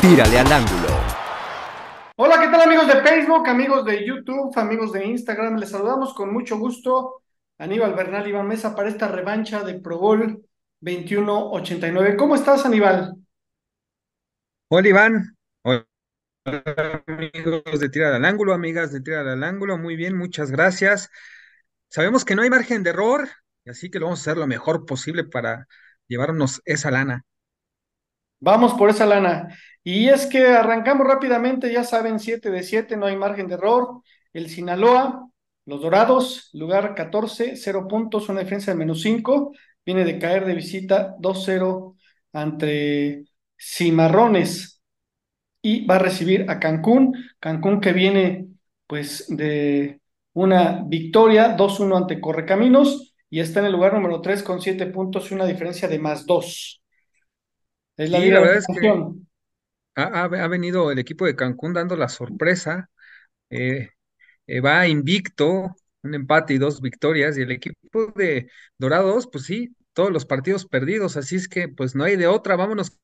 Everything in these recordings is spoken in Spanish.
Tírale al ángulo. Hola, ¿qué tal amigos de Facebook, amigos de YouTube, amigos de Instagram? Les saludamos con mucho gusto. Aníbal Bernal Iván Mesa para esta revancha de Pro Bowl 2189. ¿Cómo estás, Aníbal? Hola, Iván. Hola, amigos de Tirar al Ángulo, amigas de Tirar al Ángulo. Muy bien, muchas gracias. Sabemos que no hay margen de error, así que lo vamos a hacer lo mejor posible para llevarnos esa lana. Vamos por esa lana. Y es que arrancamos rápidamente, ya saben, 7 de 7, no hay margen de error. El Sinaloa, los Dorados, lugar 14, 0 puntos, una defensa de menos 5. Viene de caer de visita 2-0 ante Cimarrones y va a recibir a Cancún. Cancún que viene pues de una victoria 2-1 ante Correcaminos y está en el lugar número 3 con 7 puntos y una diferencia de más 2. Es la, sí, la verdad que ha, venido el equipo de Cancún dando la sorpresa. Eh, eh, va invicto, un empate y dos victorias. Y el equipo de Dorados, pues sí, todos los partidos perdidos. Así es que, pues no hay de otra. Vámonos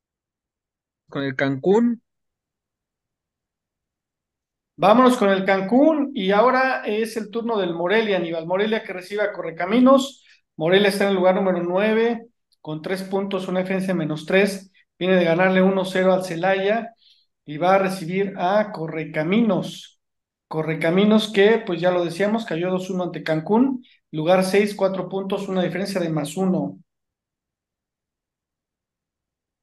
con el Cancún. Vámonos con el Cancún y ahora es el turno del Morelia, Aníbal. Morelia que recibe a Correcaminos. Morelia está en el lugar número 9 con tres puntos, una defensa menos tres. Viene de ganarle 1-0 al Celaya y va a recibir a Correcaminos. Correcaminos que, pues ya lo decíamos, cayó 2-1 ante Cancún, lugar 6, 4 puntos, una diferencia de más 1.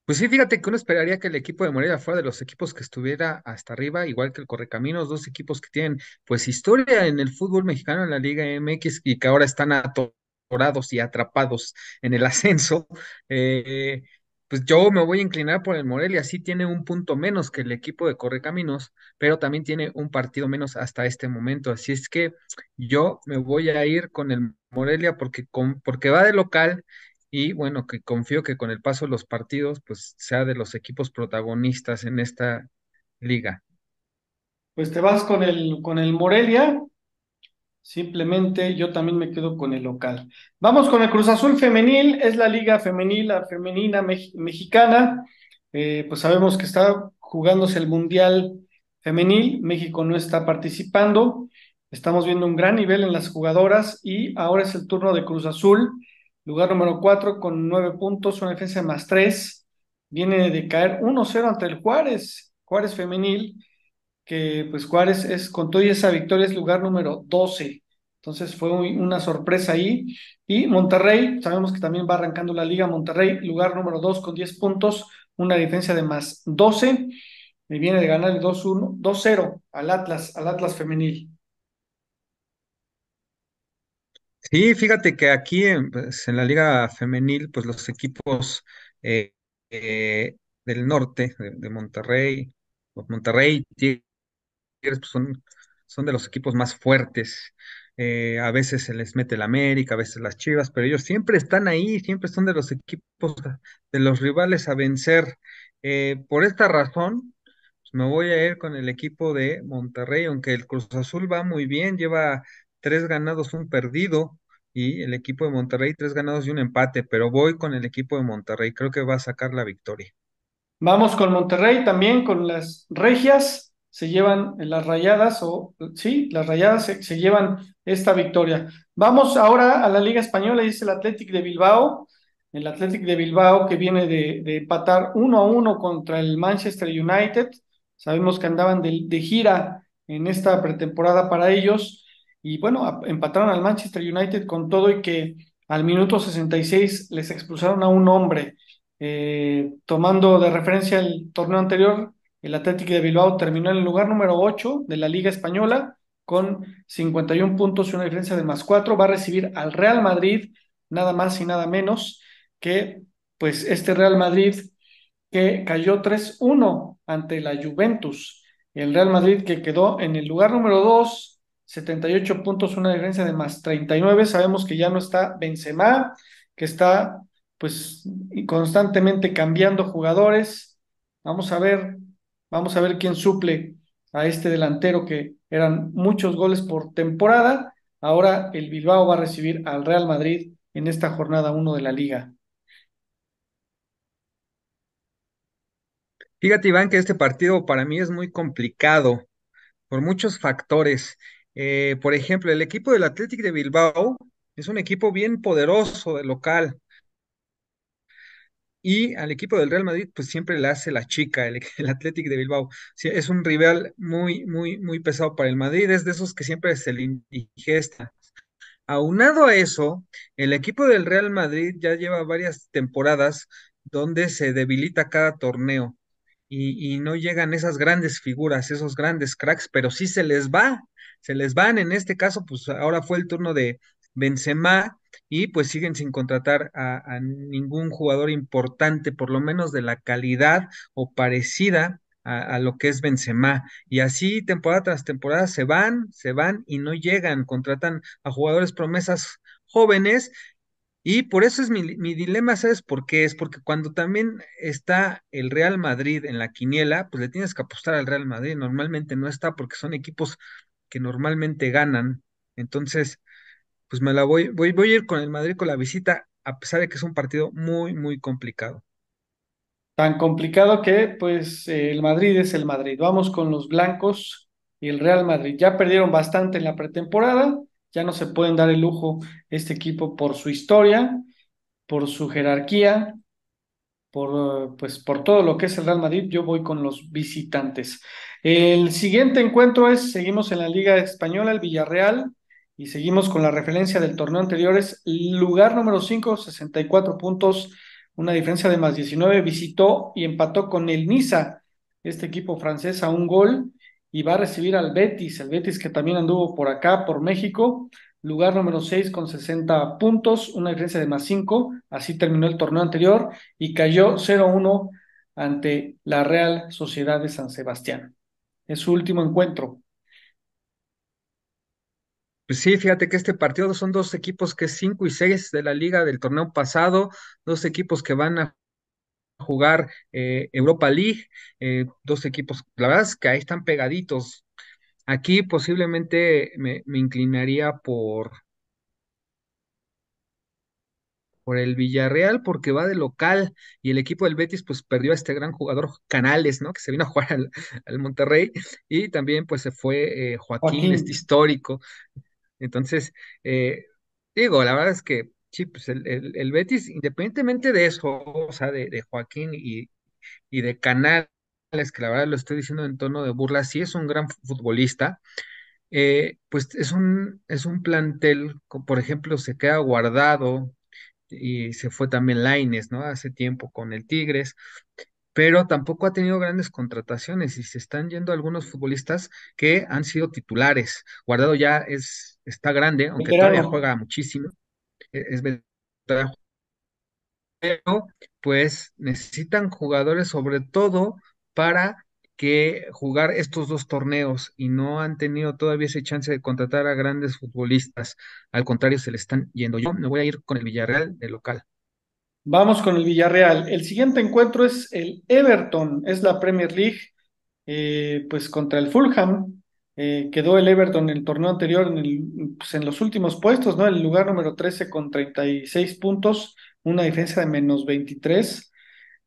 Pues sí, fíjate que uno esperaría que el equipo de Morelia fuera de los equipos que estuviera hasta arriba, igual que el Correcaminos, dos equipos que tienen pues historia en el fútbol mexicano, en la Liga MX, y que ahora están atorados y atrapados en el ascenso. Eh, pues yo me voy a inclinar por el Morelia. Sí tiene un punto menos que el equipo de Correcaminos, pero también tiene un partido menos hasta este momento. Así es que yo me voy a ir con el Morelia porque, porque va de local y bueno, que confío que con el paso de los partidos, pues sea de los equipos protagonistas en esta liga. Pues te vas con el, con el Morelia, Simplemente yo también me quedo con el local. Vamos con el Cruz Azul femenil, es la liga femenil, la femenina mexicana. Eh, pues sabemos que está jugándose el Mundial femenil, México no está participando. Estamos viendo un gran nivel en las jugadoras y ahora es el turno de Cruz Azul, lugar número 4 con 9 puntos, una defensa más 3. Viene de caer 1-0 ante el Juárez, Juárez femenil que pues Juárez es, con toda esa victoria es lugar número 12. Entonces fue una sorpresa ahí. Y Monterrey, sabemos que también va arrancando la liga Monterrey, lugar número 2 con 10 puntos, una diferencia de más 12. Y viene de ganar el 2-0 al Atlas, al Atlas femenil. Sí, fíjate que aquí en, pues, la liga femenil, pues los equipos eh, eh, del norte, de, de Monterrey, Monterrey, pues, son, son de los equipos más fuertes. Eh, a veces se les mete el América, a veces las Chivas, pero ellos siempre están ahí, siempre son de los equipos, de los rivales a vencer. Eh, por esta razón, pues, me voy a ir con el equipo de Monterrey, aunque el Cruz Azul va muy bien, lleva tres ganados, un perdido, y el equipo de Monterrey tres ganados y un empate, pero voy con el equipo de Monterrey, creo que va a sacar la victoria. Vamos con Monterrey también, con las regias se llevan las rayadas, o sí, las rayadas se, llevan esta victoria. Vamos ahora a la Liga Española y es el Athletic de Bilbao, el Athletic de Bilbao que viene de, empatar uno a uno contra el Manchester United. Sabemos que andaban de, gira en esta pretemporada para ellos y bueno, empataron al Manchester United con todo y que al minuto 66 les expulsaron a un hombre. Eh, tomando de referencia el torneo anterior, el Atlético de Bilbao terminó en el lugar número 8 de la Liga Española con 51 puntos y una diferencia de más 4. Va a recibir al Real Madrid, nada más y nada menos que pues este Real Madrid que cayó 3-1 ante la Juventus. El Real Madrid que quedó en el lugar número 2, 78 puntos, una diferencia de más 39. Sabemos que ya no está Benzema, que está pues constantemente cambiando jugadores. Vamos a ver Vamos a ver quién suple a este delantero que eran muchos goles por temporada. Ahora el Bilbao va a recibir al Real Madrid en esta jornada 1 de la liga. Fíjate, Iván, que este partido para mí es muy complicado por muchos factores. Eh, por ejemplo, el equipo del Athletic de Bilbao es un equipo bien poderoso de local. Y al equipo del Real Madrid, pues siempre le hace la chica, el, Athletic de Bilbao. es un rival muy, muy, muy pesado para el Madrid. Es de esos que siempre se le indigesta. Aunado a eso, el equipo del Real Madrid ya lleva varias temporadas donde se debilita cada torneo y, y, no llegan esas grandes figuras, esos grandes cracks, pero sí se les va, se les van. En este caso, pues ahora fue el turno de, Benzema, y pues siguen sin contratar a, ningún jugador importante, por lo menos de la calidad o parecida a, lo que es Benzema. Y así temporada tras temporada se van, se van y no llegan, contratan a jugadores promesas jóvenes. Y por eso es mi, mi dilema, ¿sabes por qué? Es porque cuando también está el Real Madrid en la quiniela, pues le tienes que apostar al Real Madrid. Normalmente no está porque son equipos que normalmente ganan. Entonces, pues me la voy, voy, voy a ir con el Madrid con la visita, a pesar de que es un partido muy, muy complicado. Tan complicado que, pues, el Madrid es el Madrid. Vamos con los blancos y el Real Madrid. Ya perdieron bastante en la pretemporada, ya no se pueden dar el lujo este equipo por su historia, por su jerarquía, por, pues, por todo lo que es el Real Madrid, yo voy con los visitantes. El siguiente encuentro es, seguimos en la Liga Española, el Villarreal y seguimos con la referencia del torneo anterior, es Lugar número 5, 64 puntos, una diferencia de más 19. Visitó y empató con el Niza, este equipo francés, a un gol. Y va a recibir al Betis, el Betis que también anduvo por acá, por México. Lugar número 6 con 60 puntos, una diferencia de más 5. Así terminó el torneo anterior y cayó 0-1 ante la Real Sociedad de San Sebastián. Es su último encuentro. Pues sí, fíjate que este partido son dos equipos que cinco 5 y seis de la liga del torneo pasado, dos equipos que van a jugar eh, Europa League, eh, dos equipos, la verdad es que ahí están pegaditos. Aquí posiblemente me, inclinaría por, por el Villarreal porque va de local y el equipo del Betis pues perdió a este gran jugador Canales, ¿no? Que se vino a jugar al, Monterrey y también pues se fue eh, Joaquín, este histórico. Entonces, eh, digo, la verdad es que sí, pues el, Betis, independientemente de eso, o sea, de, Joaquín y, de Canales, que la verdad lo estoy diciendo en tono de burla, sí es un gran futbolista, eh, pues es un, es un plantel, por ejemplo, se queda guardado y se fue también Laines, ¿no? Hace tiempo con el Tigres pero tampoco ha tenido grandes contrataciones y se están yendo algunos futbolistas que han sido titulares. Guardado ya es, está grande, aunque todavía juega muchísimo. E, pero pues necesitan jugadores sobre todo para que jugar estos dos torneos y no han tenido todavía esa chance de contratar a grandes futbolistas. Al contrario, se le están yendo. Yo me voy a ir con el Villarreal de local. Vamos con el Villarreal. El siguiente encuentro es el Everton, es la Premier League, eh, pues contra el Fulham. Eh, quedó el Everton en el torneo anterior pues en, los últimos puestos, ¿no? En el lugar número 13 con 36 puntos, una defensa de menos 23.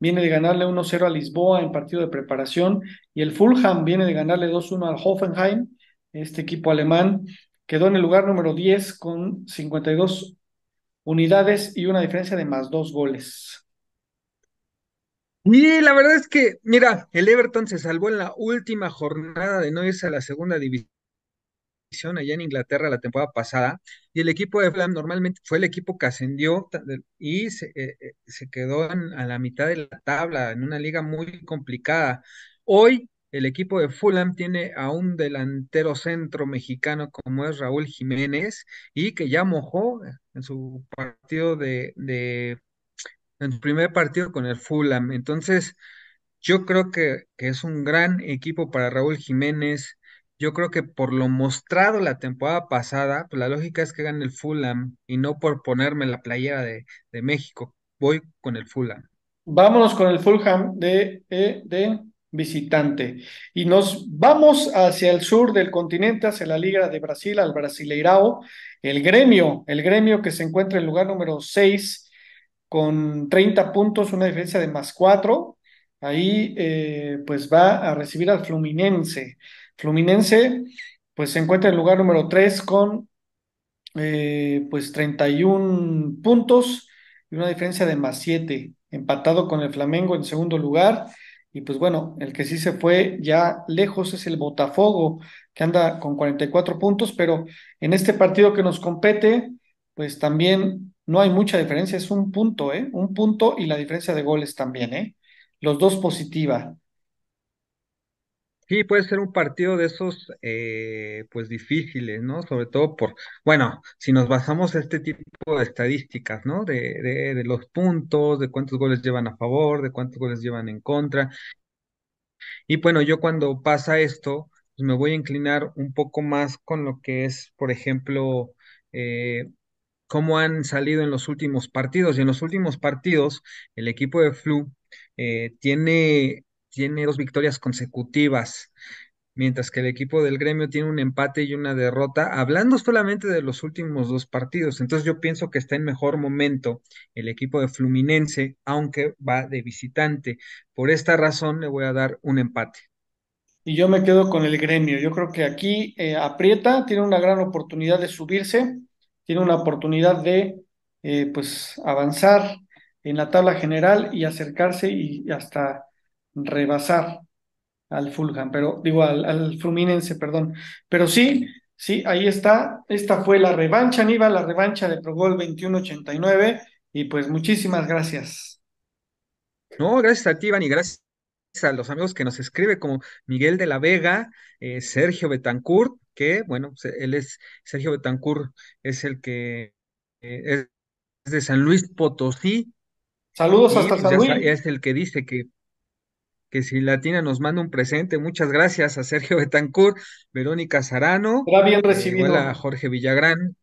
Viene de ganarle 1-0 a Lisboa en partido de preparación y el Fulham viene de ganarle 2-1 al Hoffenheim, este equipo alemán. Quedó en el lugar número 10 con 52 unidades y una diferencia de más dos goles. Y la verdad es que, mira, el Everton se salvó en la última jornada de no irse a la segunda división allá en Inglaterra la temporada pasada y el equipo de Flam normalmente fue el equipo que ascendió y se, eh, eh, quedó a la mitad de la tabla en una liga muy complicada. Hoy el equipo de Fulham tiene a un delantero centro mexicano como es Raúl Jiménez y que ya mojó en su partido de, en su primer partido con el Fulham. Entonces, yo creo que, es un gran equipo para Raúl Jiménez. Yo creo que por lo mostrado la temporada pasada, pues la lógica es que gane el Fulham y no por ponerme la playera de, México. Voy con el Fulham. Vámonos con el Fulham de, eh, de visitante. Y nos vamos hacia el sur del continente, hacia la Liga de Brasil, al Brasileirao, el gremio, el gremio que se encuentra en lugar número 6 con 30 puntos, una diferencia de más 4. Ahí eh, pues va a recibir al Fluminense. Fluminense pues se encuentra en lugar número 3 con eh, pues 31 puntos y una diferencia de más 7, empatado con el Flamengo en segundo lugar y pues bueno, el que sí se fue ya lejos es el Botafogo, que anda con 44 puntos, pero en este partido que nos compete, pues también no hay mucha diferencia, es un punto, ¿eh? Un punto y la diferencia de goles también, ¿eh? Los dos positiva. Sí, puede ser un partido de esos, eh, pues difíciles, ¿no? Sobre todo por, bueno, si nos basamos en este tipo de estadísticas, ¿no? De, de, los puntos, de cuántos goles llevan a favor, de cuántos goles llevan en contra. Y bueno, yo cuando pasa esto, pues me voy a inclinar un poco más con lo que es, por ejemplo, eh, cómo han salido en los últimos partidos. Y en los últimos partidos, el equipo de Flu eh, tiene tiene dos victorias consecutivas, mientras que el equipo del gremio tiene un empate y una derrota, hablando solamente de los últimos dos partidos. Entonces yo pienso que está en mejor momento el equipo de Fluminense, aunque va de visitante. Por esta razón le voy a dar un empate. Y yo me quedo con el gremio. Yo creo que aquí eh, aprieta, tiene una gran oportunidad de subirse, tiene una oportunidad de eh, pues avanzar en la tabla general y acercarse y hasta rebasar al Fulham, pero digo al, Fluminense, perdón. Pero sí, sí, ahí está. Esta fue la revancha, Aníbal, la revancha de Progol 2189. Y pues muchísimas gracias. No, gracias a ti, Iván, y gracias a los amigos que nos escribe, como Miguel de la Vega, eh, Sergio Betancourt, que, bueno, él es, Sergio Betancourt es el que eh, es de San Luis Potosí. Saludos hasta pues San Luis. Es el que dice que que si Latina nos manda un presente, muchas gracias a Sergio Betancourt, Verónica Sarano, bien Jorge Villagrán,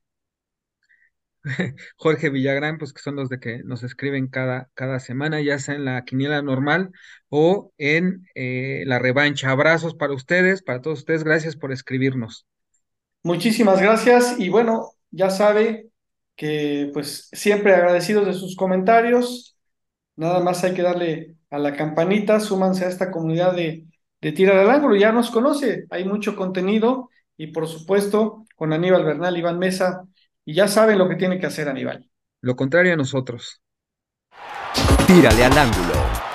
Jorge Villagrán, pues que son los de que nos escriben cada, cada semana, ya sea en la quiniela normal o en eh, la revancha. Abrazos para ustedes, para todos ustedes, gracias por escribirnos. Muchísimas gracias y bueno, ya sabe que pues siempre agradecidos de sus comentarios, Nada más hay que darle a la campanita, súmanse a esta comunidad de, de Tira Ángulo, ya nos conoce, hay mucho contenido y por supuesto con Aníbal Bernal, Iván Mesa, y ya saben lo que tiene que hacer Aníbal. Lo contrario a nosotros. Tírale al ángulo.